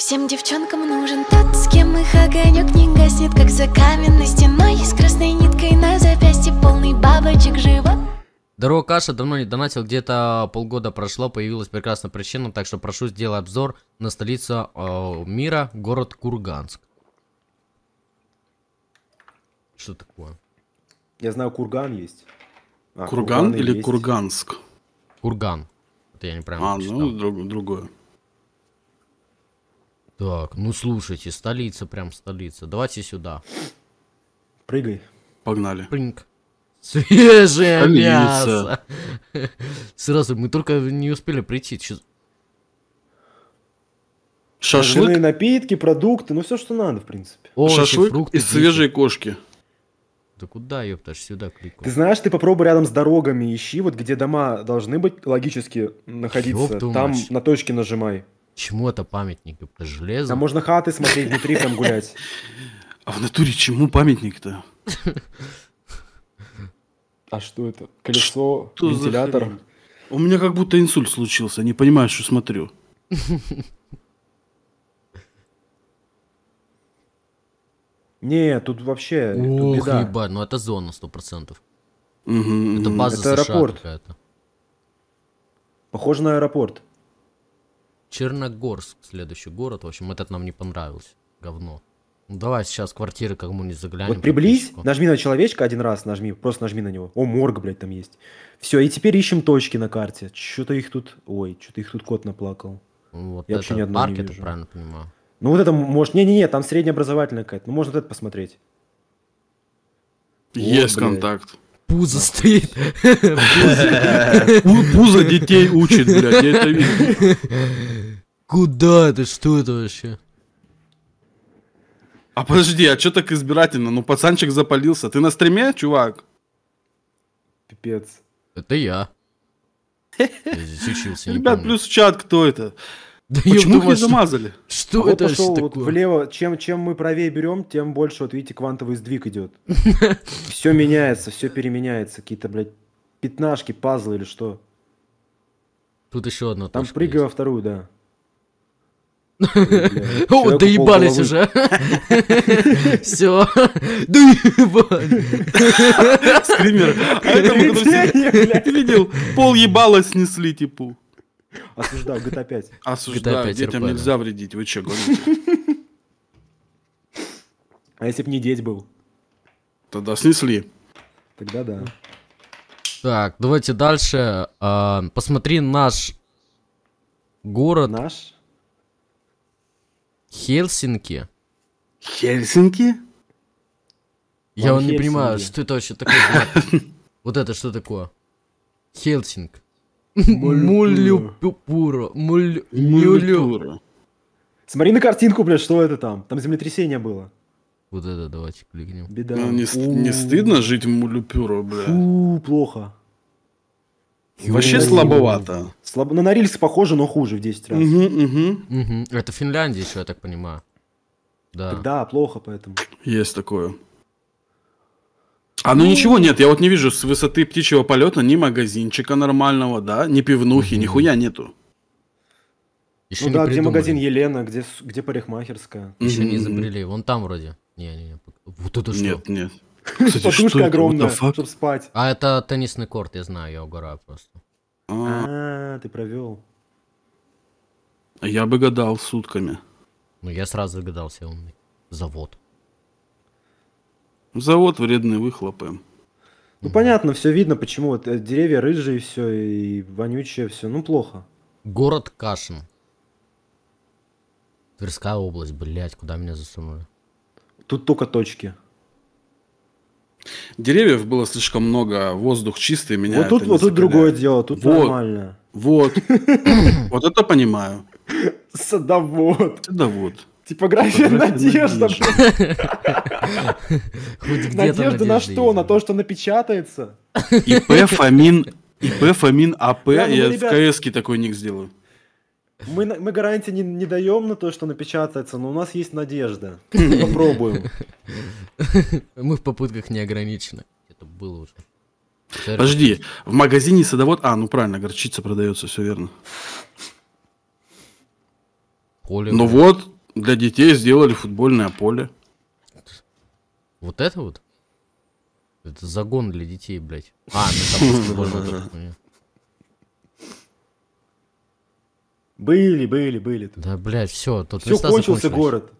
Всем девчонкам нужен тот, с кем их огонек не гаснет Как за каменной стеной с красной ниткой на запястье Полный бабочек живот Дорога Каша давно не донатил, где-то полгода прошло, появилась прекрасная причина, так что прошу сделай обзор на столицу э, мира, город Курганск. Что такое? Я знаю, Курган есть. А, Курган Курганы или есть. Курганск? Курган. Это я неправильно А, ну, прочитал. ну, друг, другое. Так, ну слушайте, столица, прям столица. Давайте сюда. Прыгай. Погнали. Прыг. Свежее Столица. мясо. Сразу, мы только не успели прийти. Сейчас... Шашлык. Шашлык. напитки, продукты, ну все, что надо, в принципе. О, Шашлык фрукты, из свежей кошки. Да куда, ёпташ, сюда кликал. Ты знаешь, ты попробуй рядом с дорогами ищи, вот где дома должны быть логически находиться. Ёп, там на точке нажимай. Чему это памятник? Это железо? Там можно хаты смотреть, внутри там гулять. А в натуре чему памятник-то? А что это? Колесо, что вентилятор? У меня как будто инсульт случился, не понимаю, что смотрю. Не, тут вообще Ох, ебать, ну это зона 100%. это база это США какая-то. Похоже на аэропорт. Черногорск, следующий город. В общем, этот нам не понравился. Говно. Ну, давай сейчас квартиры кому-нибудь заглянем. Вот приблизь, нажми на человечка один раз, нажми, просто нажми на него. О, морг, блядь, там есть. Все, и теперь ищем точки на карте. Что-то их тут... Ой, что-то их тут кот наплакал. Ну, вот Я вообще ни одного парк, не вижу. правильно понимаю. Ну вот это, может... Не-не-не, там среднеобразовательная какая-то. Ну можно вот это посмотреть. Есть О, контакт. Блядь пузо стоит. Пузо детей учит, блядь, я это вижу. Куда это? Что это вообще? А подожди, а что так избирательно? Ну, пацанчик запалился. Ты на стриме, чувак? Пипец. Это я. Ребят, плюс чат, кто это? Да Почему их замазали? Что а это вот пошел вот влево. Чем, чем мы правее берем, тем больше, вот видите, квантовый сдвиг идет. Все меняется, все переменяется. Какие-то, блядь, пятнашки, пазлы или что. Тут еще одна Там прыгай во вторую, да. О, доебались уже. Все. Скример. А Ты видел? Пол ебала снесли, типа. Осуждаю, GTA 5. Осуждаю, GTA 5 детям РП, нельзя вредить, вы че говорите? А если бы не деть был? Тогда снесли. Тогда да. Так, давайте дальше. А, посмотри наш город. Наш? Хельсинки. Хельсинки? Я он не понимаю, что это вообще такое. Вот это что такое? Хельсинг. Мулюпюра. Мулюпюра. Смотри на картинку, блядь, что это там? Там землетрясение было. Вот это давайте кликнем. Беда. Ну, не, не стыдно жить в Мулюпюра, бля? Фу, плохо. Вообще Фу, слабовато. Слабо... На Норильск похоже, но хуже в 10 раз. Угу, угу. Угу. Это Финляндия еще, я так понимаю. Да. Так, да, плохо поэтому. Есть такое. А ну, ну ничего нет, я вот не вижу с высоты птичьего полета ни магазинчика нормального, да, ни пивнухи, угу. нихуя нету. Еще ну не да, придумали. где магазин Елена, где, где парикмахерская. Еще не изобрели, вон там вроде. Не-не-не, вот это что? Нет, нет. Кстати, Подушка огромная, чтобы спать. А это теннисный корт, я знаю, я угораю просто. А, а ты провел. Я бы гадал сутками. Ну, я сразу догадался, умный. Завод. Завод вредные выхлопы. Ну понятно, все видно, почему вот э, деревья рыжие все и вонючее все, ну плохо. Город Кашин. Тверская область, блять, куда меня засунули? Тут только точки. Деревьев было слишком много, а воздух чистый, меня Вот тут, вот тут другое дело, тут вот, нормально. Вот, вот это понимаю. Садовод. Садовод. Типография надежда. Надежда на что? На то, что напечатается? ИП Фомин, ИП Фомин АП, я в ну, КС такой ник сделаю. Мы, мы гарантии не, не даем на то, что напечатается, но у нас есть надежда. Хм. Попробуем. Мы в попытках не ограничены. Это было уже. Подожди, в магазине садовод... А, ну правильно, горчица продается, все верно. Оливер. Ну вот, для детей сделали футбольное поле. Вот это вот? Это загон для детей, блядь. А, ну там Были, были, были. Да, блядь, все. Тут все кончился город.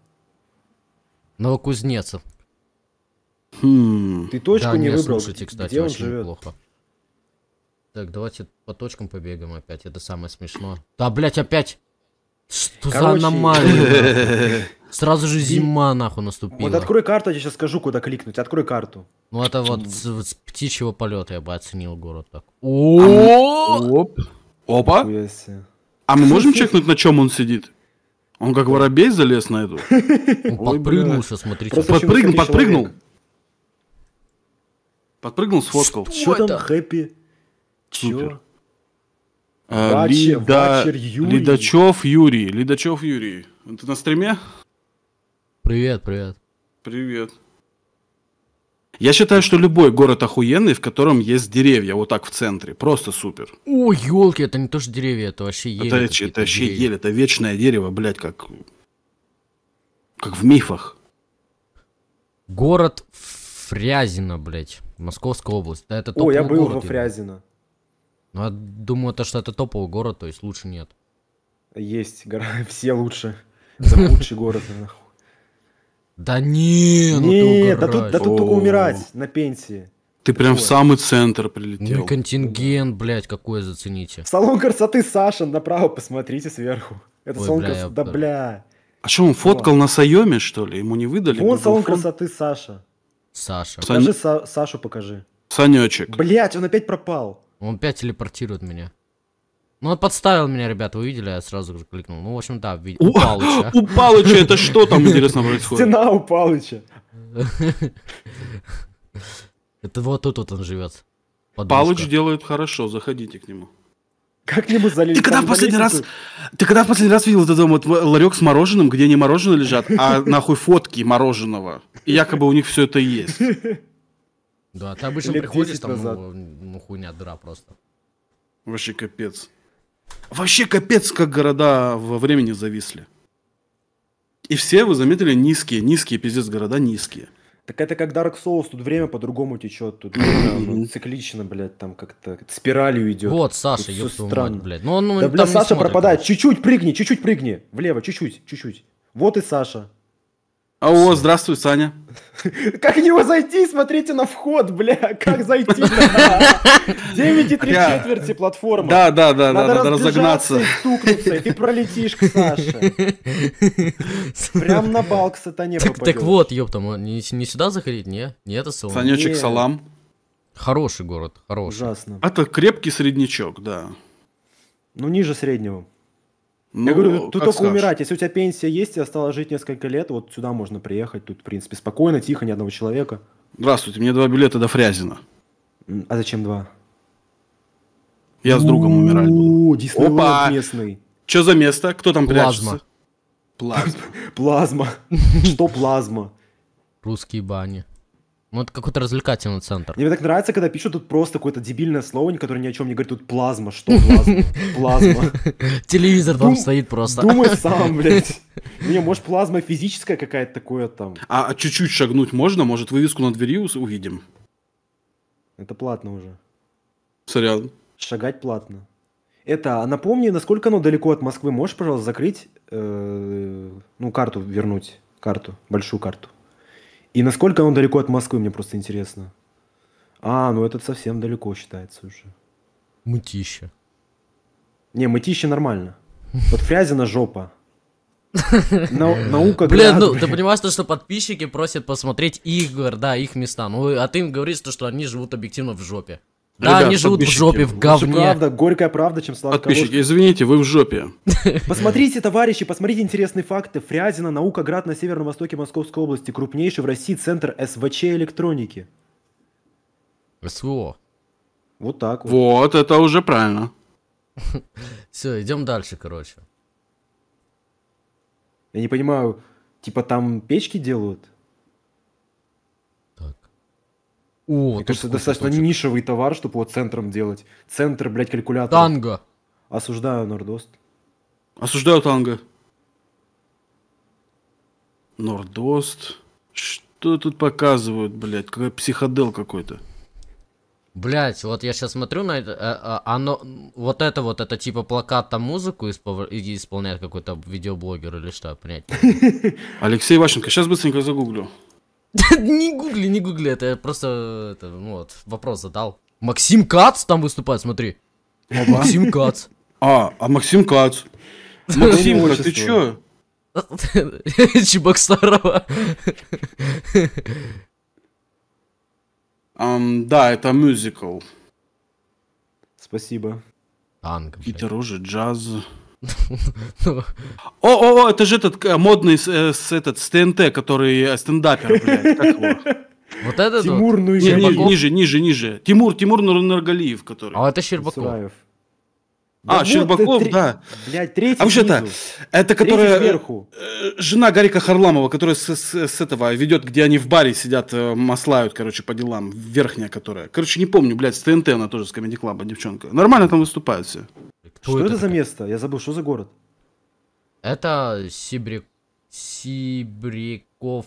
Новокузнецов. Хм. Ты точку не выбрал. слушайте, кстати, очень плохо. Так, давайте по точкам побегаем опять. Это самое смешное. Да, блядь, опять! Что Короче, за аномалия? Сразу же зима нахуй наступила. Вот открой карту, я сейчас скажу, куда кликнуть. Открой карту. Ну это вот с, с птичьего полета я бы оценил город так. Оп. Опа. А мы можем чекнуть, на чем он сидит? Он как воробей залез на эту. Он подпрыгнул, подпрыгнулся, смотрите. Подпрыгнул, подпрыгнул. Подпрыгнул, сфоткал. Что там хэппи? Чё? Бач... А, Юрий. Лидачев Юрий. Лидачев Юрий. Ты на стриме? Привет, привет. Привет. Я считаю, что любой город охуенный, в котором есть деревья, вот так в центре. Просто супер. О, елки, это не то, что деревья, это вообще ель. Это, это, это вообще деревья. ель, это вечное дерево, блядь, как... Как в мифах. Город Фрязино, блядь. Московская область. Да, это О, я был город, во Фрязино. Ну, я думаю, то, что это топовый город, то есть лучше нет. Есть гора, все лучше. Это лучший город, нахуй. Да не, ну не, да тут, да тут только умирать на пенсии. Ты прям в самый центр прилетел. Ну контингент, блядь, какой зацените. Салон красоты Саша, направо посмотрите сверху. Это салон красоты, да бля. А что, он фоткал на Сайоме, что ли? Ему не выдали? Вон салон красоты Саша. Саша. Покажи Сашу, покажи. Санечек. Блять, он опять пропал. Он опять телепортирует меня. Ну, он подставил меня, ребята, вы видели, я сразу кликнул. Ну, в общем, да, видел. У Палыча. У Палыча это что там, интересно, происходит? Стена у Палыча. Это вот тут вот он живет. Палыч делает хорошо, заходите к нему. Как нему залить? Ты когда в последний раз, ты когда в последний раз видел этот вот ларек с мороженым, где не мороженое лежат, а нахуй фотки мороженого? И якобы у них все это есть. Да, ты обычно Лет приходишь, там, назад. Ну, ну, хуйня, дыра просто. Вообще капец. Вообще капец, как города во времени зависли. И все, вы заметили, низкие, низкие, пиздец, города низкие. Так это как Dark Souls, тут время по-другому течет, тут ну, там, циклично, блядь, там как-то спиралью идет. Вот Саша, ёб твою странно. мать, блядь. Ну, ну, да, блядь, Саша смотрит, пропадает, чуть-чуть прыгни, чуть-чуть прыгни, влево, чуть-чуть, чуть-чуть. Вот и Саша. А о, здравствуй, Саня. Как в него зайти? Смотрите на вход, бля. Как зайти? 9 и 3 четверти платформа. Да, да, да, надо, надо разогнаться. стукнуться, и ты пролетишь к Саше. Прям на бал к сатане так, Так вот, ёпта, не, не сюда заходить, не? Не это салам. Санечек, салам. Хороший город, хороший. Ужасно. Это а крепкий среднячок, да. Ну, ниже среднего. Ну, я говорю, ну, тут только скажешь. умирать. Если у тебя пенсия есть и осталось жить несколько лет, вот сюда можно приехать. Тут, в принципе, спокойно, тихо, ни одного человека. Здравствуйте, мне два билета до Фрязина. А зачем два? Я с другом умирать буду. Диснейленд местный. Что за место? Кто там прячется? Плазма. Плазма. Что плазма? Русские бани. Ну, это какой-то развлекательный центр. Мне так нравится, когда пишут тут просто какое-то дебильное слово, которое ни о чем не говорит. Тут плазма, что плазма? Плазма. Телевизор там стоит просто. Думай сам, блядь. Ну, не, может, плазма физическая какая-то такое там. А, а чуть-чуть шагнуть можно? Может, вывеску на двери увидим? Это платно уже. Сорян. Шагать платно. Это, а напомни, насколько оно далеко от Москвы. Можешь, пожалуйста, закрыть, э, ну, карту вернуть? Карту, большую карту. И насколько он далеко от Москвы, мне просто интересно. А, ну этот совсем далеко считается уже. Мытища. Не, мытища нормально. Вот Фрязина жопа. Наука Блин, ну ты понимаешь, то, что подписчики просят посмотреть игр, да, их места. Ну, а ты им говоришь, то, что они живут объективно в жопе. Да, Ребят, они живут в жопе, в говне. правда, горькая правда, чем сладкая Подписчики, ложь. извините, вы в жопе. Посмотрите, товарищи, посмотрите интересные факты. Фрязино, наука, град на северо востоке Московской области. Крупнейший в России центр СВЧ электроники. СВО. Вот так вот. Вот, это уже правильно. Все, идем дальше, короче. Я не понимаю, типа там печки делают? О, Мне кажется, достаточно точек. нишевый товар, чтобы вот центром делать. Центр, блядь, калькулятор. Танго. Осуждаю Нордост. Осуждаю танго. Нордост. Что тут показывают, блядь? Какая психодел какой-то. Блять, вот я сейчас смотрю на это, э, э, оно, вот это вот, это типа плакат там музыку испов... исполняет какой-то видеоблогер или что, понять? Алексей Ващенко, сейчас быстренько загуглю. Не гугли, не гугли, это я просто это, ну, вот, вопрос задал. Максим Кац там выступает, смотри. Опа. Максим Кац. А, а Максим Кац. Максим, ты чё? Чебоксарова. Um, да, это мюзикл. Спасибо. Танк. Какие-то рожи, джаз. О-о-о, ну, ну, ну. это же этот э, модный с э, этот СТНТ, который э, стендапер, блядь, вот этот Тимур, ну Ниже, ниже, ниже. Тимур, Тимур Нурнаргалиев, который. А это Щербаков. а, Щербаков, да. Блядь, третий А вообще это, это которая... Жена Гарика Харламова, которая с, с, этого ведет, где они в баре сидят, маслают, короче, по делам. Верхняя которая. Короче, не помню, блядь, с ТНТ она тоже с Комеди Клаба, девчонка. Нормально там выступают все. Что, что это, это за место? Я забыл, что за город? Это Сибрик... Сибриков...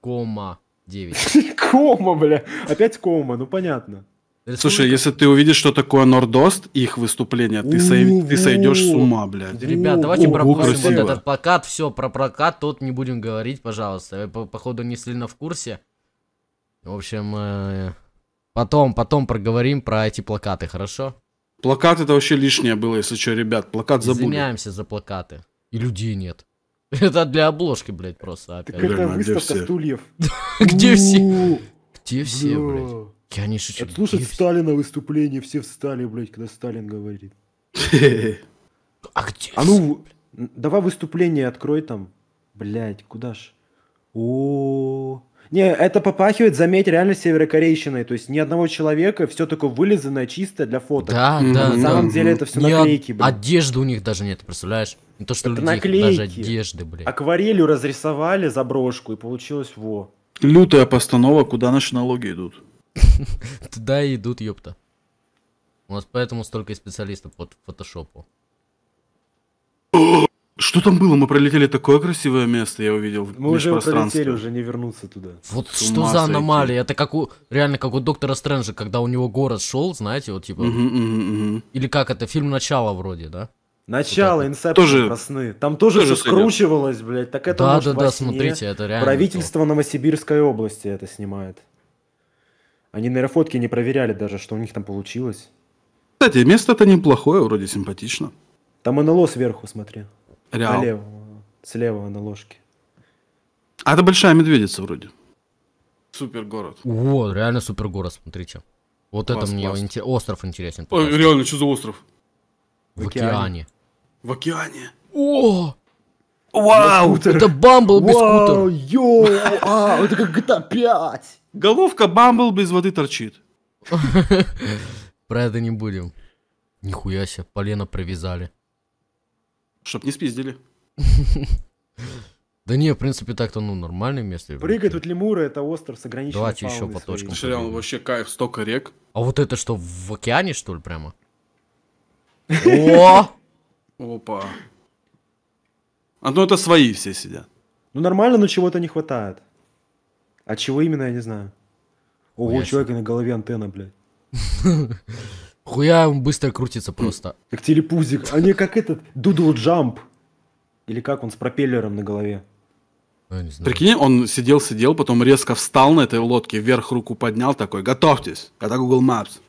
Кома 9. Кома, бля. Опять кома, ну понятно. Республика... Слушай, если ты увидишь, что такое Нордост, их выступление, ты, сой... ты сойдешь с ума, бля. Ребят, давайте пропустим вот этот плакат. Все, про прокат тот не будем говорить, пожалуйста. По Походу, не сильно в курсе. В общем, э... потом, потом проговорим про эти плакаты, хорошо? Плакат это вообще лишнее было, если что, ребят. Плакат забудем. Извиняемся за плакаты. И людей нет. Это для обложки, блядь, просто. Опять. Так это выставка стульев. Где все? Где все, блядь? Я не шучу. Слушать Сталина выступление, все встали, блядь, когда Сталин говорит. А где А ну, давай выступление открой там. Блядь, куда ж? О, -о, -о. Не, это попахивает, заметь, реально северокорейщиной. То есть ни одного человека, все такое вылизанное, чистое для фото. Да, mm да. На самом да. деле это все наклейки, блин. Одежды у них даже нет, представляешь? Не то, что это людей, наклейки. даже одежды, блин. Акварелью разрисовали заброшку, и получилось во. Лютая постанова, куда наши налоги идут. Туда и идут, ёпта. У нас поэтому столько и специалистов под фотошопу. Что там было? Мы пролетели такое красивое место, я увидел. Мы уже пролетели, уже не вернуться туда. Вот С что за аномалия? Это как у реально как у доктора Стрэнджа, когда у него город шел, знаете, вот типа. Угу, угу, угу. Или как это фильм начало вроде, да? Начало, вот Inception тоже, сны. Там тоже, тоже все скручивалось, блядь. Так это Да, да, да, сне. смотрите, это реально. Правительство то. Новосибирской области это снимает. Они нейрофотки не проверяли даже, что у них там получилось. Кстати, место-то неплохое, вроде симпатично. Там НЛО сверху, смотри. Реал. Налево, с левого на ложке. А это Большая Медведица вроде. Супер город. О, реально супер город, смотри, Вот класс, это мне класс. Инте... остров интересен. О, реально, что за остров? В, в океане. В океане. О! Вау! Это Бамблби скутер. Йоу! А, это как GTA 5. Головка Бамблби из воды торчит. Про это не будем. Нихуя себе, полено привязали. Чтоб не спиздили. Да не, в принципе, так-то ну нормальное место. Прыгать тут лемуры это остров с ограниченной Давайте еще по точкам. Ширян, вообще кайф, столько рек. А вот это что, в океане, что ли, прямо? О! Опа. А ну это свои все сидят. Ну нормально, но чего-то не хватает. А чего именно, я не знаю. Ого, у человека на голове антенна, блядь. Хуя он быстро крутится просто. Как телепузик. А не как этот дудл джамп. Или как он с пропеллером на голове. Ну, Прикинь, он сидел-сидел, потом резко встал на этой лодке, вверх руку поднял такой, готовьтесь, это Google Maps.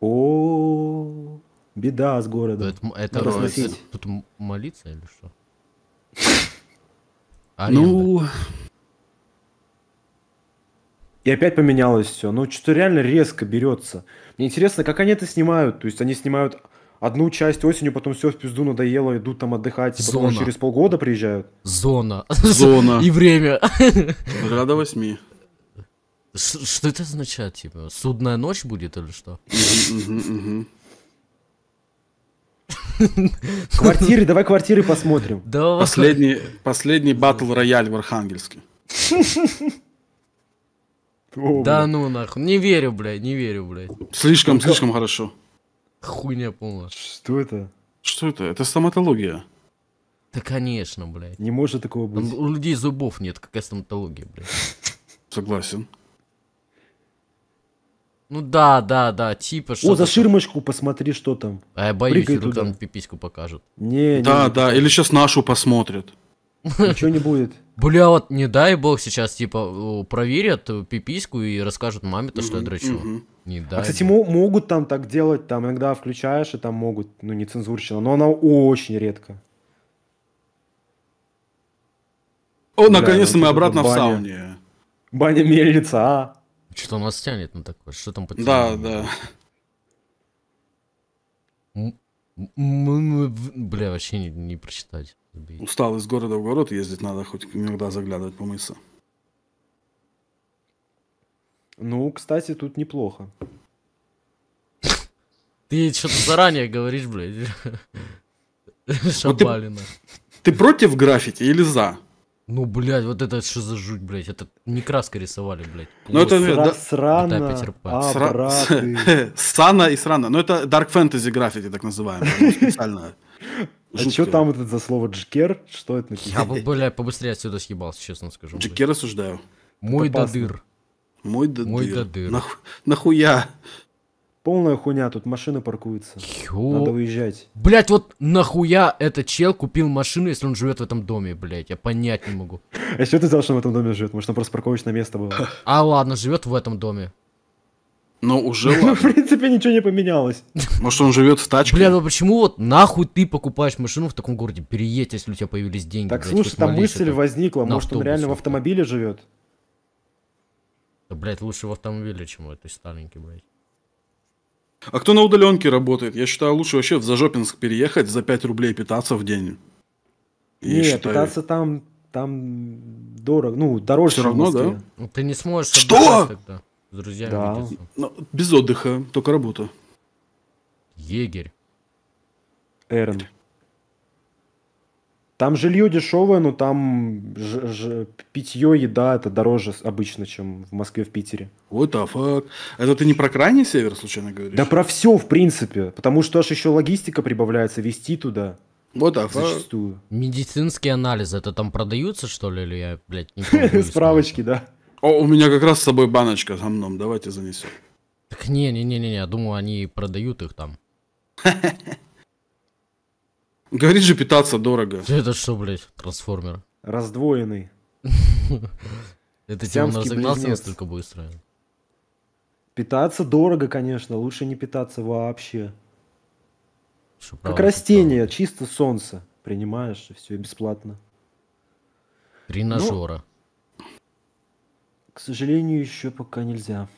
О, беда с городом. Это, это тут молиться или что? Ну, и опять поменялось все. Ну, что-то реально резко берется. Мне интересно, как они это снимают. То есть они снимают одну часть осенью, потом все в пизду надоело, идут там отдыхать, Зона. потом через полгода приезжают. Зона. Зона. И время. Два восьми. Что это означает, типа? Судная ночь будет или что? Квартиры, давай квартиры посмотрим. Последний, последний батл рояль в Архангельске. О, да ну нахуй. Не верю, блядь, не верю, блядь. Слишком, слишком хорошо. Хуйня полная. Что это? Что это? Это стоматология. Да конечно, блядь. Не может такого быть. Там у людей зубов нет, какая стоматология, блядь. Согласен. Ну да, да, да, типа что. О, за ширмочку посмотри, что там. А я боюсь, что там пипиську покажут. Не, да, не. Да, да, или сейчас нашу посмотрят. Ничего не будет. Бля, вот не дай бог сейчас, типа, проверят пипиську и расскажут маме-то, что я дрочу. Не а, кстати, бог. могут там так делать, там иногда включаешь, и там могут, ну, не цензурщина, но она очень редко. О, наконец-то мы обратно в сауне. Баня мельница, а. Что нас тянет на такое? Что там под Да, да. Бля, вообще не, не прочитать. Устал из города в город ездить, надо хоть иногда заглядывать по помыться. Ну, кстати, тут неплохо. Ты что-то заранее говоришь, блядь. Шабалина. Ты против граффити или за? Ну, блядь, вот это что за жуть, блядь. Это не краской рисовали, блядь. Ну, это... срано, да... Срана, Сана и срано. Ну, это Dark Fantasy граффити, так называемое. Специально. Жуткое. А ну что там это за слово джекер? Что это? Я бы, бля, побыстрее отсюда съебался, честно скажу. Джекер осуждаю. Мой дадыр. Мой дадыр. Мой дадыр. Нах... Нахуя? Полная хуйня, тут машины паркуются. Ё... Надо выезжать. Блять, вот нахуя этот чел купил машину, если он живет в этом доме, блять, я понять не могу. А что ты знал, что он в этом доме живет? Может, он просто парковочное место было? А ладно, живет в этом доме. Но уже ну, ладно. В принципе, ничего не поменялось. Может, он живет в тачке? Бля, ну почему вот нахуй ты покупаешь машину в таком городе? Переедь, если у тебя появились деньги. Так, блядь, слушай, там мысль возникла. Может, он реально в автомобиле живет? Да, блядь, лучше в автомобиле, чем в этой старенькой, блядь. А кто на удаленке работает? Я считаю, лучше вообще в Зажопинск переехать за 5 рублей питаться в день. Я не, считаю... питаться там, там дорого, ну, дороже, Все равно, да? Ну, ты не сможешь... Что? Тогда. С друзьями да. видеться. Но ну, без отдыха, только работа. Егерь. Эрн. Там жилье дешевое, но там ж, ж, питье, еда это дороже обычно, чем в Москве, в Питере. Вот а факт. Это ты не про крайний север случайно говоришь? Да про все, в принципе. Потому что аж еще логистика прибавляется, вести туда. Вот а Зачастую. Медицинские анализы, это там продаются, что ли, или я, блядь, не помню, Справочки, да. О, у меня как раз с собой баночка с гомном, давайте занесем. Так не-не-не-не, я думаю, они продают их там. Говорит же, питаться дорого. Это что, блядь, трансформер? Раздвоенный. Это тема разогнался настолько быстро. Питаться дорого, конечно, лучше не питаться вообще. как растение, чисто солнце. Принимаешь, и все бесплатно. Тренажера. Ну, к сожалению, еще пока нельзя.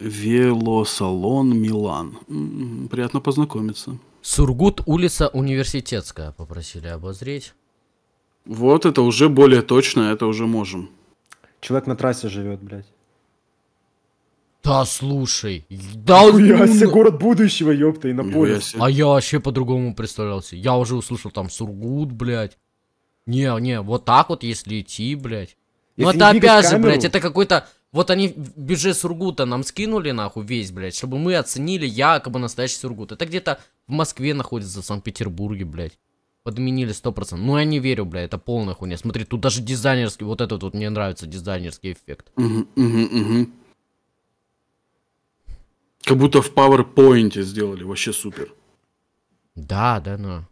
Велосалон Милан. М-м, приятно познакомиться. Сургут, улица Университетская. Попросили обозреть. Вот это уже более точно, это уже можем. Человек на трассе живет, блядь. Да слушай, да он... Я ну себе ну. город будущего, ёпта, и на поле. А я вообще по-другому представлялся. Я уже услышал там Сургут, блядь. Не, не, вот так вот, если идти, блядь. Ну это обязан, блядь, это какой-то... Вот они бюджет Сургута нам скинули, нахуй, весь, блядь, чтобы мы оценили якобы настоящий Сургут. Это где-то в Москве находится, в Санкт-Петербурге, блядь. Подменили 100%. Ну, я не верю, бля, это полная хуйня. Смотри, тут даже дизайнерский, вот этот вот мне нравится, дизайнерский эффект. Угу, угу, угу. Как будто в PowerPoint сделали, вообще супер. Да, да, ну.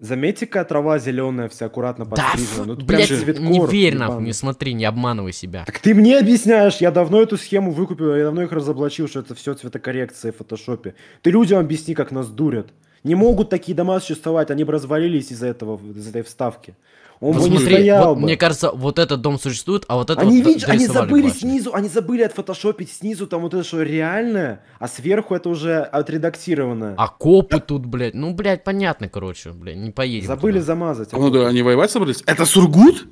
Заметьте-ка, трава зеленая, вся аккуратно подстрижена. Да, ну, блядь, цветкор, не верь нахуй, не смотри, не обманывай себя. Так ты мне объясняешь, я давно эту схему выкупил, я давно их разоблачил, что это все цветокоррекция в фотошопе. Ты людям объясни, как нас дурят. Не могут такие дома существовать, они бы развалились из-за этого, из за этой вставки. Он вот бы не стоял Мне кажется, вот этот дом существует, а вот этот. они, вот видишь, они забыли башню. снизу, они забыли отфотошопить снизу там вот это, что реальное, а сверху это уже отредактированное. А копы тут, блядь, ну, блядь, понятно, короче, блядь, не поедем Забыли туда. замазать. А ну да, они воевать собрались? Это Сургут?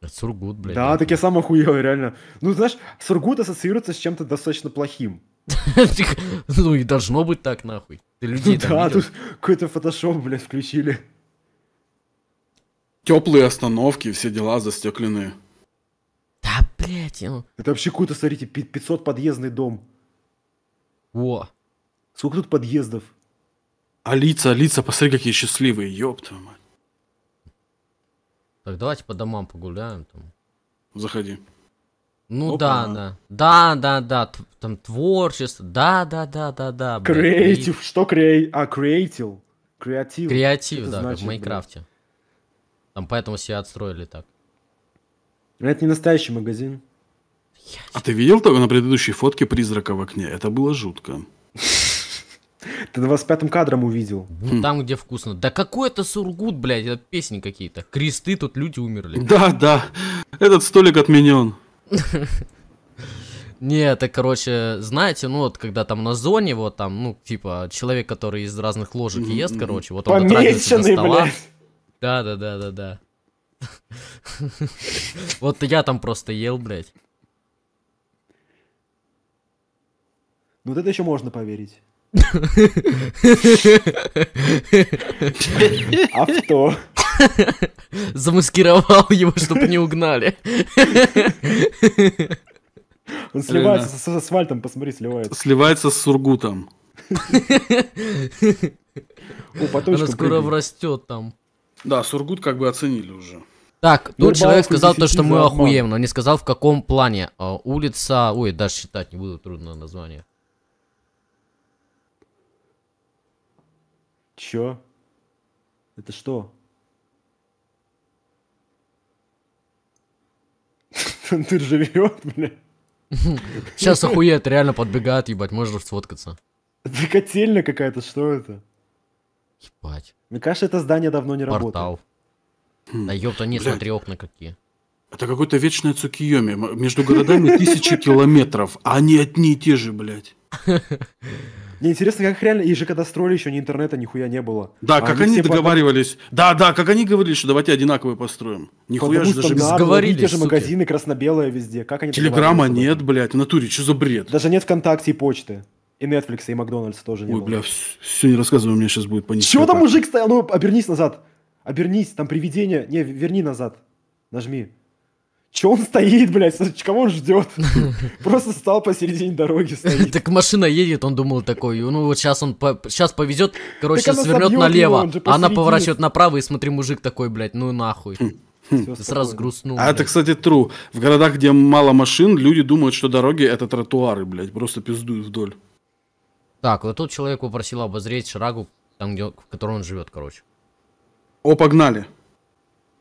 Это Сургут, блядь. Да, так я сам охуел, реально. Ну, знаешь, Сургут ассоциируется с чем-то достаточно плохим. Ну и должно быть так, нахуй. Ты людей ну Да, тут какой-то фотошоп, блядь, включили. Теплые остановки, все дела застеклены. Да, блядь. Ну... Это вообще какой-то, смотрите, 500 подъездный дом. Во. Сколько тут подъездов? А лица, лица, посмотри, какие счастливые, ёпта мать. Так, давайте по домам погуляем там. Заходи. Ну Опа. да, да. Да, да, да. там творчество. Да, да, да, да, да. Креатив. Что крей? А, креатив. Креатив. Креатив, да, значит, как в Майнкрафте. Блядь. Там поэтому все отстроили так. Это не настоящий магазин. А ты видел того на предыдущей фотке призрака в окне? Это было жутко. Ты 25-м кадром увидел. Ну, хм. Там, где вкусно. Да какой это сургут, блядь, это песни какие-то. Кресты, тут люди умерли. Да, да. Этот столик отменен. Не, это, короче, знаете, ну вот, когда там на зоне, вот там, ну, типа, человек, который из разных ложек ест, короче, вот он дотрагивается до стола. Да, да, да, да, да. Вот я там просто ел, блядь. Ну вот это еще можно поверить. Авто. Замаскировал его, чтобы не угнали. Он сливается с, с асфальтом, посмотри, сливается. Сливается с сургутом. О, Она скоро прыгает. врастет там. Да, Сургут как бы оценили уже. Так, ну, тот Рыбалку человек сказал то, что мы охуем, но не сказал в каком плане. А, улица, ой, даже считать не буду, трудно название. Чё? Это что? Ты живет, бля. Сейчас охуеет, реально подбегает, ебать, можно сфоткаться. Это котельная какая-то, что это? Ебать. Мне кажется, это здание давно не Портал. работает. Хм. Да ёпта, не Блядь. смотри окна какие. Это какой-то вечная Цукиоми. Между городами тысячи километров, а они одни и те же, блядь. Мне интересно, как реально, и же когда строили, еще ни интернета, нихуя не было. Да, а как они, они договаривались. Потом... Да, да, как они говорили, что давайте одинаковые построим. Нихуя Потому же даже да, сговорились. Те же магазины красно-белые везде. Как они Телеграмма нет, блядь, в натуре, что за бред? Даже нет ВКонтакте и почты. И Netflix, и Макдональдс тоже не Ой, было. бля, все не рассказывай, у меня сейчас будет паника. Чего там мужик стоял? Ну, обернись назад. Обернись, там привидение. Не, верни назад. Нажми. Чего он стоит, блядь? Кого он ждет? Просто стал посередине дороги стоит. Так машина едет, он думал такой, ну вот сейчас он сейчас повезет, короче, свернет налево. А она поворачивает направо, и смотри, мужик такой, блядь, ну нахуй. Хм, хм. Сразу грустнул. А это, кстати, true. В городах, где мало машин, люди думают, что дороги это тротуары, блядь, просто пиздуют вдоль. Так, вот тут человек попросил обозреть шрагу, там, где, в которой он живет, короче. О, погнали.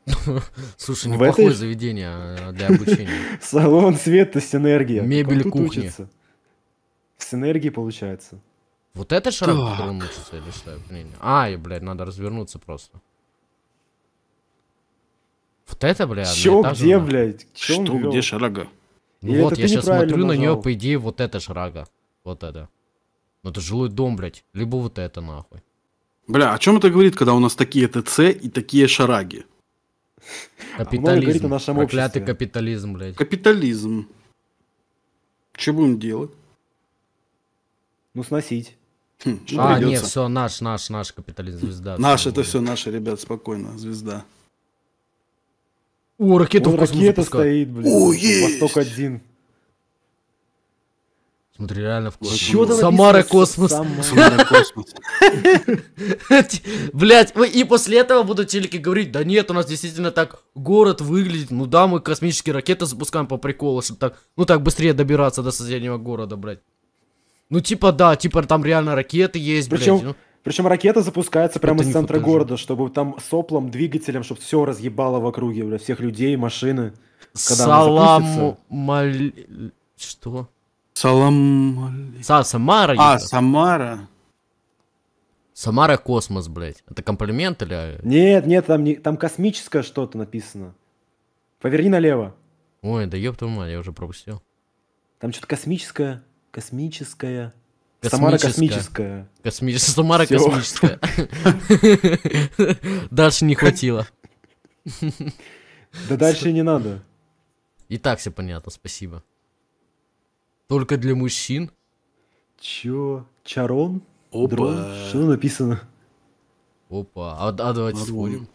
Слушай, неплохое этой... заведение а, для обучения. Салон, свет и синергия. Мебель, кухня. Учится? Синергии получается. Вот это шрам, который мучится, или что? А, и, блядь, надо развернуться просто. Вот это, блядь, Чё, где, блядь? Чё что, где шрага? Ну вот, я сейчас смотрю нажал. на нее, по идее, вот это шрага. Вот это. Ну это жилой дом, блядь. Либо вот это нахуй. Бля, о чем это говорит, когда у нас такие ТЦ и такие шараги? А капитализм. О нашем Проклятый обществе. капитализм, блядь. Капитализм. Что будем делать? Ну, сносить. Хм, а, ну, придется. нет, все, наш, наш, наш капитализм, звезда. Наш, это все наши, ребят, спокойно, звезда. О, ракета О, в космос ракета запускает. стоит, блин. О, есть! восток один. Смотри, реально в космос. Чё Самара космос. Блять, и после этого будут телеки говорить, да нет, у нас действительно так город выглядит, ну да, мы космические ракеты запускаем по приколу, чтобы так, ну так быстрее добираться до соседнего города, блять. Ну типа да, типа там реально ракеты есть, Причем... Причем ну. ракета запускается прямо из центра города, чтобы там соплом, двигателем, чтобы все разъебало в округе, бля, всех людей, машины. Когда Салам... Маль... Что? Салам... Са, Самара. А, это. Самара. Самара космос, блядь. Это комплимент или... Нет, нет, там, не... там космическое что-то написано. Поверни налево. Ой, да ёб твою мать, я уже пропустил. Там что-то космическое, космическое. Самара космическая. Космическая. Самара Всё. космическая. Дальше не хватило. Да дальше не надо. И так все понятно, спасибо. Только для мужчин? Чё? Чарон? Опа. Дрон? Что написано? Опа. А, а давайте Дрон. сходим.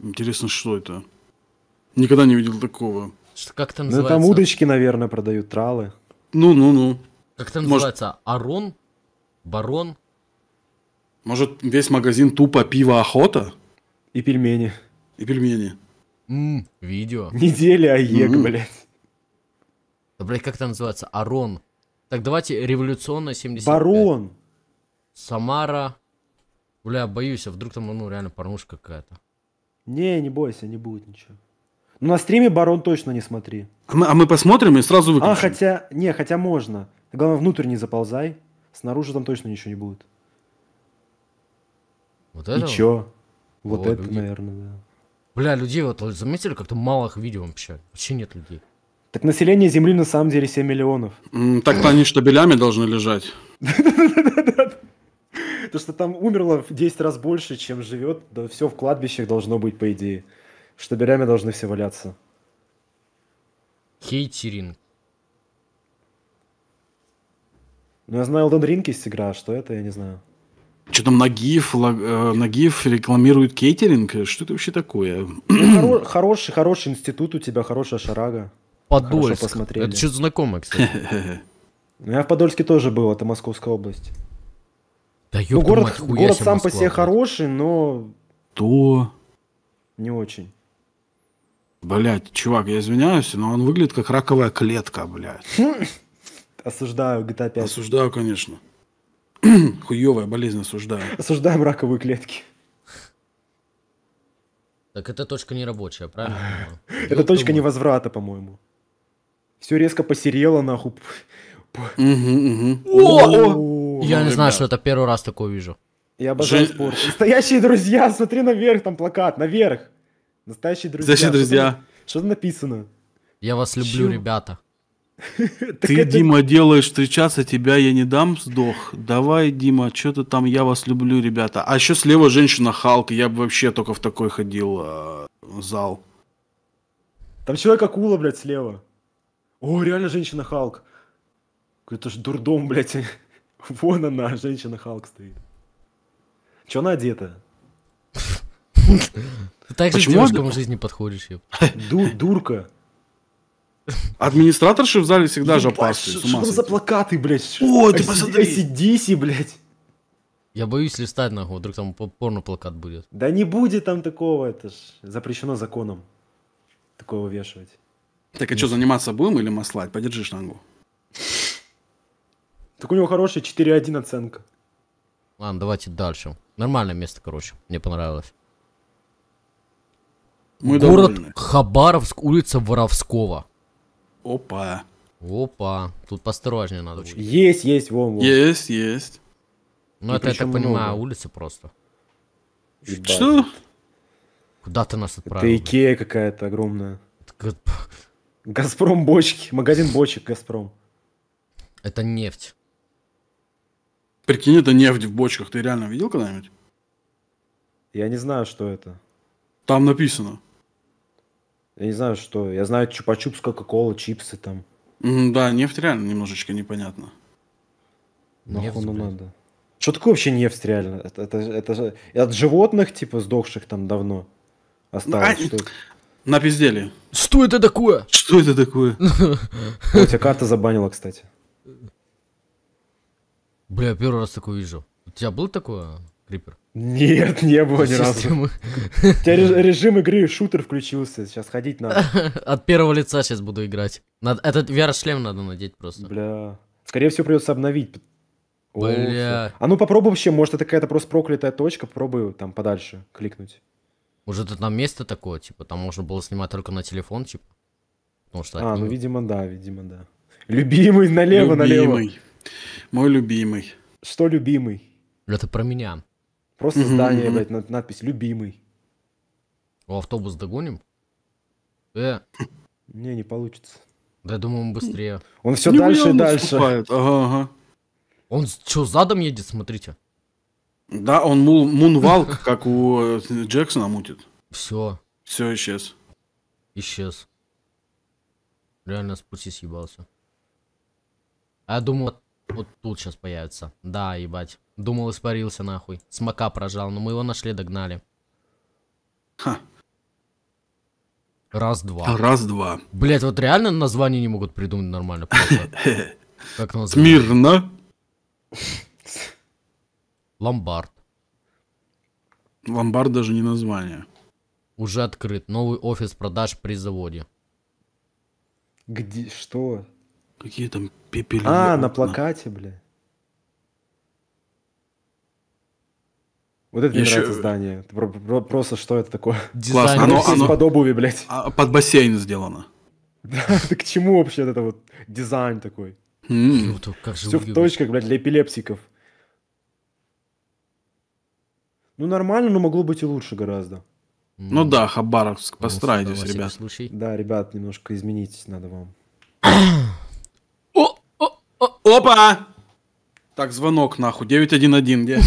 Интересно, что это? Никогда не видел такого. Что, как ну, там называется? Ну, там удочки, наверное, продают, тралы. Ну-ну-ну. Как там Может... называется? Арон? Барон? Может, весь магазин тупо пиво охота? И пельмени. И пельмени. Ммм, видео. Неделя АЕК, mm блядь. Да, блядь, как это называется? Арон. Так, давайте революционная 75. Барон. Самара. Бля, боюсь, а вдруг там, ну, реально порнушка какая-то. Не, не бойся, не будет ничего. Ну, на стриме Барон точно не смотри. А мы, а мы посмотрим и сразу а, выключим. А, хотя, не, хотя можно. Главное, внутрь не заползай. Снаружи там точно ничего не будет. Вот это? И чё? Вот, вот это, люди... наверное, да. Бля, людей вот заметили, как-то малых видео вообще. Вообще нет людей. Так население Земли на самом деле 7 миллионов. Так-то они штабелями должны лежать. То, что там умерло в 10 раз больше, чем живет, да все в кладбищах должно быть, по идее. Штабелями должны все валяться. Кейтеринг. Ну, я знаю, Elden Ring есть игра, а что это, я не знаю. Что там Нагиев, э, Нагиев рекламирует кейтеринг? Что это вообще такое? Ну, хоро- хороший, хороший институт у тебя, хорошая шарага. Подольск. посмотрели. Это что-то знакомое, кстати. Я в Подольске тоже был, это Московская область. Да ну, город, мать, город сам Москва, по себе блядь. хороший, но... То... Не очень. Блять, чувак, я извиняюсь, но он выглядит как раковая клетка, блядь. Осуждаю GTA 5. А осуждаю, конечно. Хуевая болезнь осуждаю. Осуждаем раковые клетки. Так это точка не рабочая, правильно? Это точка невозврата, по-моему. Все резко посерело, нахуй. Я не ну, знаю, что это первый раз такое вижу. Я обожаю спорт. Настоящие друзья, смотри наверх, там плакат, наверх. Настоящие друзья. Настоящие друзья. Что там написано? Я вас люблю, ребята. Ты, Дима, делаешь три часа, тебя я не дам сдох. Давай, Дима, что ты там, я вас люблю, ребята. А еще слева женщина Халк, я бы вообще только в такой ходил а, зал. Там человек акула, блядь, слева. О, реально женщина Халк. Это же дурдом, блядь. Вон она, женщина Халк стоит. Че она одета? Ты так же к девушкам в жизни подходишь, ёп. Дурка. Администраторши в зале всегда же опасны. Что за плакаты, блядь? О, ты посмотри. Сидиси, блядь. Я боюсь листать нахуй, вдруг там порно-плакат будет. Да не будет там такого, это ж запрещено законом. Такого вешать. Так, а что, заниматься будем или маслать? Подержи штангу. Так у него хорошая 4.1 оценка. Ладно, давайте дальше. Нормальное место, короче. Мне понравилось. Мы Город довольны. Хабаровск, улица Воровского. Опа. Опа. Тут посторожнее надо. Будет. Есть, есть, вон, вон. Есть, есть. Ну, это, я так понимаю, улица просто. Что? Куда ты нас отправил? Это Икея какая-то огромная. Газпром бочки, магазин бочек Газпром. Это нефть. Прикинь, это нефть в бочках. Ты реально видел когда-нибудь? Я не знаю, что это. Там написано. Я не знаю, что. Я знаю чупа-чупс, кока-кола, чипсы там. М, Да, нефть реально немножечко непонятно. Нахуй Нефть, ну надо. Что такое вообще нефть реально? Это, это, это же от животных, типа, сдохших там давно Ну, а осталось. а- что на пиздели. Что это такое? Что это такое? У ну, тебя карта забанила, кстати. Бля, первый раз такое вижу. У тебя было такое, а, Крипер? Нет, не было ни разу. У тебя режим игры шутер включился, сейчас ходить надо. От первого лица сейчас буду играть. этот VR-шлем надо надеть просто. Бля. Скорее всего, придется обновить. Бля. а ну попробуй вообще, может это какая-то просто проклятая точка, попробую там подальше кликнуть. Уже тут нам место такое, типа, там можно было снимать только на телефон, типа. Потому ну, что а, ну, видимо, да, видимо, да. Любимый, налево, любимый. налево. Мой любимый. Что любимый? Ну, это про меня. Просто угу, здание, блядь, над, надпись «Любимый». У автобус догоним? Э. Не, не получится. Да я думаю, он быстрее. Он все не ну, дальше и дальше. Ага, ага. Он что, задом едет, смотрите? Да, он мул, мунвалк, как у э, Джексона мутит. Все. Все исчез. Исчез. Реально с пути съебался. А я думал, вот тут сейчас появится. Да, ебать. Думал, испарился нахуй. Смока прожал, но мы его нашли, догнали. Ха. Раз-два. Раз-два. Блять, вот реально название не могут придумать нормально. Как Смирно. Ломбард. Ломбард даже не название. Уже открыт. Новый офис продаж при заводе. Где? Что? Какие там пепели? А, на плакате, бля. Вот это мне Еще... нравится здание. Просто что это такое? Классно. Оно, оно... под обуви, блядь. А, под бассейн сделано. Да, к чему вообще это вот дизайн такой? Ну как Все в точках, блядь, для эпилепсиков. Ну, нормально, но могло быть и лучше гораздо. Ну, да, Хабаровск, постарайтесь, ребят. Да, ребят, немножко изменитесь, надо вам. опа! Так, звонок нахуй. 911, где?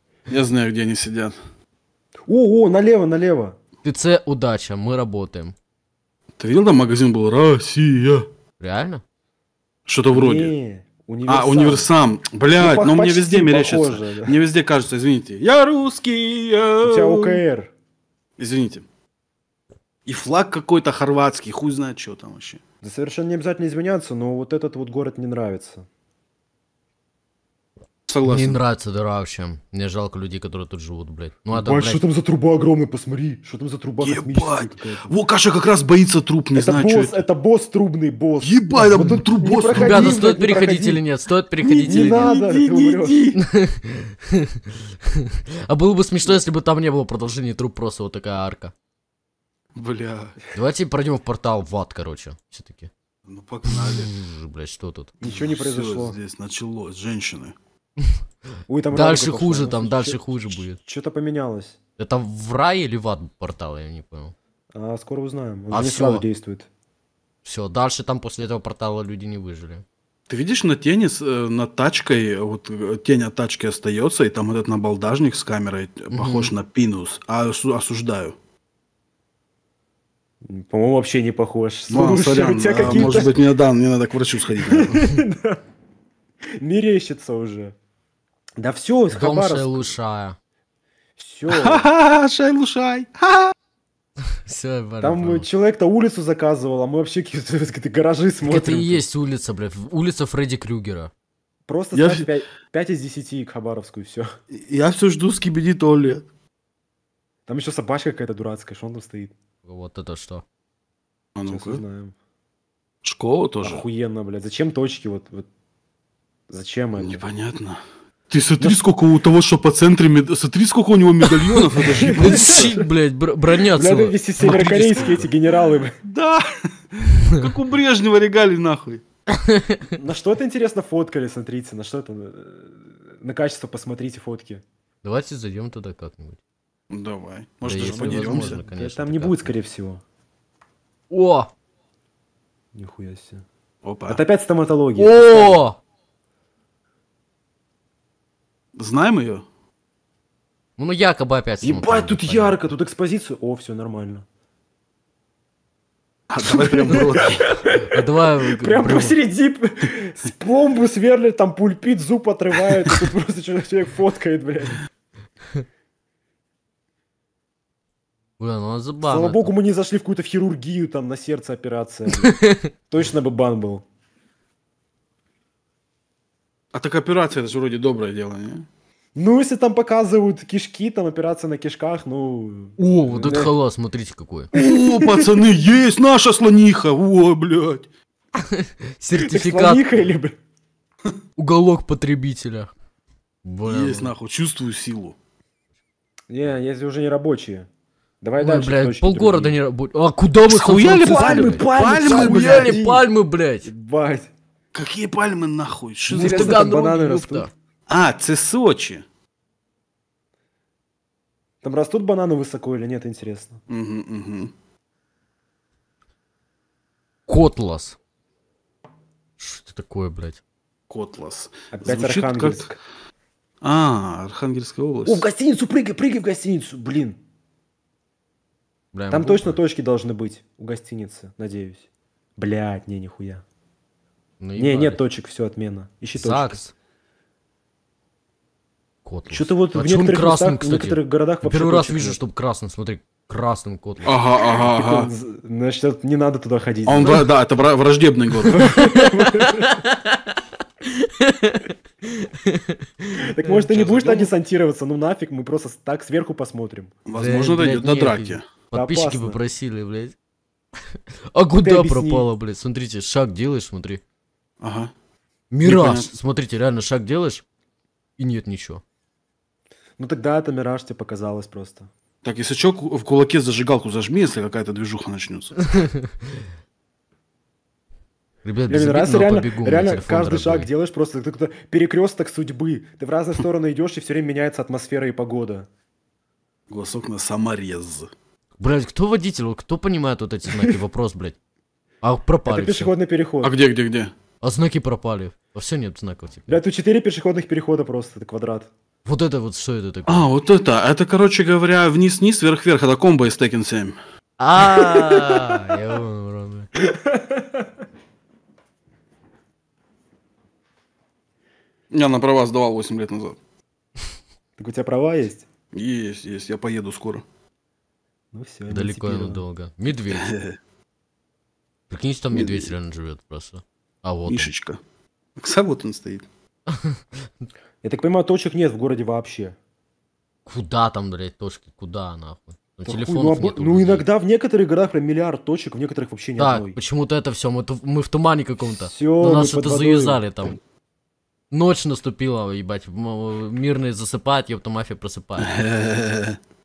Я знаю, где они сидят. О, о, налево, налево. ТЦ «Удача», мы работаем. Ты видел, там магазин был «Россия». Реально? Что-то вроде. Не. А, универсам. А, универсам. Блядь, ну, но ну, мне везде мерещится. Похоже, да. Мне везде кажется, извините. Я русский. Я... У тебя УКР. Извините. И флаг какой-то хорватский, хуй знает, что там вообще. Да совершенно не обязательно изменяться, но вот этот вот город не нравится. Согласен. Мне нравится дыра вообще. Мне жалко людей, которые тут живут, блядь. Ну, а блядь... что там за труба огромная, посмотри. Что там за труба Ебать. Во, Каша как раз боится труб, не это знаю, босс, что это. это босс трубный, босс. Ебать, там вот, труб босс. Проходи, Ребята, стоит переходить или нет? Стоит переходить или нет? Не надо, А было бы смешно, если бы там не было продолжения труб, просто вот такая арка. Бля. Давайте пройдем в портал в ад, короче, все-таки. Ну погнали. Блять, что тут? Ничего не произошло. здесь началось, женщины. Ой, там дальше хуже, там Чё- дальше хуже будет. Что-то поменялось. Это в рай или в ад портал, я не понял. А, скоро узнаем. Он А не всё. сразу действует. Все, дальше там после этого портала люди не выжили. Ты видишь, на тени э, на тачкой, вот э, тень от тачки остается, и там этот набалдажник с камерой э, похож на пинус. А, осуждаю. По-моему, вообще не похож. Ну, Слушай, сорян, у тебя а, какие может быть, мне, да, мне надо к врачу сходить. наверное. мерещится уже. Да все из Дом Хабаровска. Шайлушая. Все. Шайлушай. Все, Там человек-то улицу заказывал, а мы вообще какие-то гаражи смотрим. Это и есть улица, блядь. Улица Фредди Крюгера. Просто я... 5, 5 из 10 к Хабаровску все. Я все жду скибиди Кибиди Толли. Там еще собачка какая-то дурацкая, что он там стоит? Вот это что? А ну-ка. Узнаем. Школа тоже? Охуенно, блядь. Зачем точки вот? вот... Зачем это? Непонятно. Ты смотри, да. сколько у того, что по центре, мед... смотри, сколько у него медальонов, это же не Блядь, бронятся. Надо вести северокорейские эти генералы. Да, как у Брежнева регалий нахуй. На что это, интересно, фоткали, смотрите, на что это, э, на качество посмотрите фотки. Давайте зайдем туда как-нибудь. Ну, давай. Может, даже подеремся. Там не будет, скорее всего. О! Нихуя себе. Опа. Это опять стоматология. О! Знаем ее? Ну, ну якобы опять. Ебать, тут понятно. ярко, тут экспозиция. О, все нормально. А давай прям а давай, Прям посреди с пломбы сверлят, там пульпит, зуб отрывают, тут просто человек фоткает, блядь. Бля, ну он забанил. Слава богу, мы не зашли в какую-то хирургию, там на сердце операция. Точно бы бан был. А так операция, это же вроде доброе дело, не? Ну, если там показывают кишки, там операция на кишках, ну... О, вот э, этот э. халат, смотрите какой. О, пацаны, есть наша слониха! О, блядь! Сертификат. Слониха или... Уголок потребителя. Блин, Есть, нахуй, чувствую силу. Не, если уже не рабочие. Давай Ой, дальше. Блядь, полгорода не работает. А куда мы схуяли пальмы? Пальмы, пальмы, схуяли пальмы, блядь. Ебать. Какие пальмы нахуй? Что за бананы растут? А, це Сочи. Там растут бананы высоко или нет, интересно. Угу, угу. Котлас. Что это такое, блядь? Котлас. Опять Звучит Архангельск. Как... А, Архангельская область. О, в гостиницу прыгай, прыгай в гостиницу, блин. Бля, Там точно прыгать. точки должны быть у гостиницы, надеюсь. Блядь, не, нихуя. Наебали. Ну, не, нет точек, все, отмена. Ищи Сакс. точки. Котлас. Что-то вот а в некоторых, красным, местах, в некоторых городах вообще... Первый раз вижу, чтобы красным, смотри, красным Котлас. Ага, ага, ага. Значит, не надо туда ходить. А он, да, да, это враждебный город. Так может ты не будешь туда десантироваться, ну нафиг, мы просто так сверху посмотрим. Возможно, дойдет на драке. Подписчики попросили, блядь. А куда пропало, блядь? Смотрите, шаг делаешь, смотри. Ага. Мираж. Смотрите, реально шаг делаешь, и нет ничего. Ну тогда это мираж тебе показалось просто. Так, если что, в кулаке зажигалку зажми, если какая-то движуха начнется. Ребят, Блин, раз реально, реально каждый дорогой. шаг делаешь просто ты перекресток судьбы. Ты в разные стороны идешь, и все время меняется атмосфера и погода. Голосок на саморез. Блять, кто водитель? Кто понимает вот эти знаки? Вопрос, блядь. А пропали Это пешеходный все. переход. А где, где, где? А знаки пропали. А все нет знаков теперь. Блядь, тут четыре пешеходных перехода просто, это квадрат. Вот это вот что это такое? А, вот это. Это, короче говоря, вниз-вниз, вверх-вверх. Это комбо из Tekken 7. А, я умру. Я на права сдавал 8 лет назад. Так у тебя права есть? Есть, есть. Я поеду скоро. Ну все. Далеко и долго. Медведь. Прикиньте, там медведь реально живет просто. А вот. Мишечка. Кса вот он стоит. Я так понимаю, точек нет в городе вообще. Куда там, блядь, точки? Куда, нахуй? Ну, так, телефонов ну, нету ну людей. иногда в некоторых городах прям миллиард точек, в некоторых вообще нет. Так, почему-то это все, мы, мы в тумане каком-то. Все, На ну, нас это завязали там. Ночь наступила, ебать, мирные засыпают, ёпта, мафия просыпает.